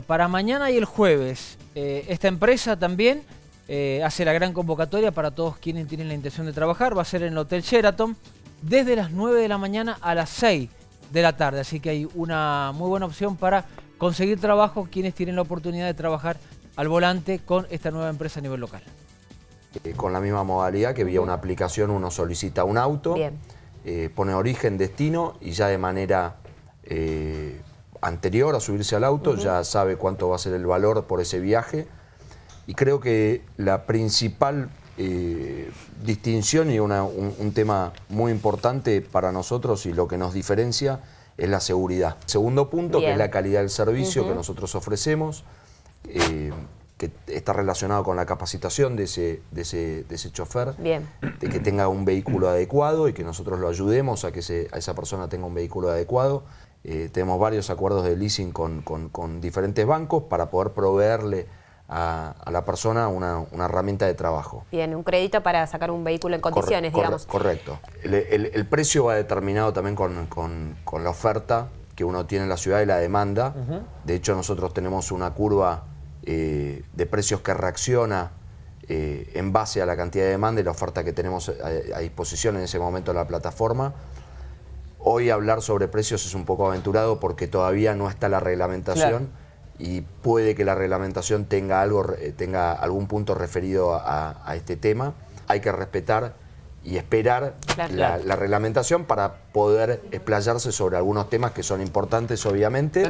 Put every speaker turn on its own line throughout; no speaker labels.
para mañana y el jueves. Eh, esta empresa también eh, hace la gran convocatoria para todos quienes tienen la intención de trabajar. Va a ser en el Hotel Sheraton desde las 9 de la mañana a las 6 de la tarde. Así que hay una muy buena opción para conseguir trabajo quienes tienen la oportunidad de trabajar al volante con esta nueva empresa a nivel local.
Eh, con la misma modalidad que vía una aplicación uno solicita un auto, pone origen, destino y ya de manera anterior a subirse al auto, ya sabe cuánto va a ser el valor por ese viaje. Y creo que la principal eh, distinción y un, tema muy importante para nosotros y lo que nos diferencia es la seguridad. Segundo punto, que es la calidad del servicio que nosotros ofrecemos, eh, que está relacionado con la capacitación de ese, de ese, chofer, de que tenga un vehículo adecuado y que nosotros lo ayudemos a que esa persona tenga un vehículo adecuado. Eh, tenemos varios acuerdos de leasing con, diferentes bancos para poder proveerle a, la persona una, herramienta de trabajo.
Bien, un crédito para sacar un vehículo en condiciones, digamos. correcto.
El, precio va determinado también con, la oferta que uno tiene en la ciudad y la demanda. De hecho, nosotros tenemos una curva eh, de precios que reacciona eh, en base a la cantidad de demanda y la oferta que tenemos a, a disposición en ese momento en la plataforma. Hoy hablar sobre precios es un poco aventurado porque todavía no está la reglamentación y puede que la reglamentación tenga, algo, eh, tenga algún punto referido a, este tema. Hay que respetar y esperar la, reglamentación para poder explayarse sobre algunos temas que son importantes, obviamente.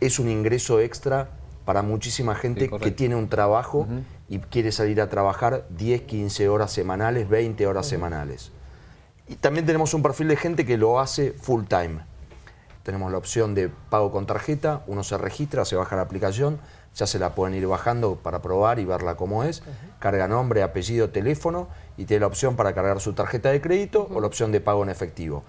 es un ingreso extra para muchísima gente que tiene un trabajo y quiere salir a trabajar 10, 15 horas semanales, 20 horas semanales. Y también tenemos un perfil de gente que lo hace full time. Tenemos la opción de pago con tarjeta, uno se registra, se baja la aplicación, ya se la pueden ir bajando para probar y verla cómo es. Carga nombre, apellido, teléfono y tiene la opción para cargar su tarjeta de crédito o la opción de pago en efectivo.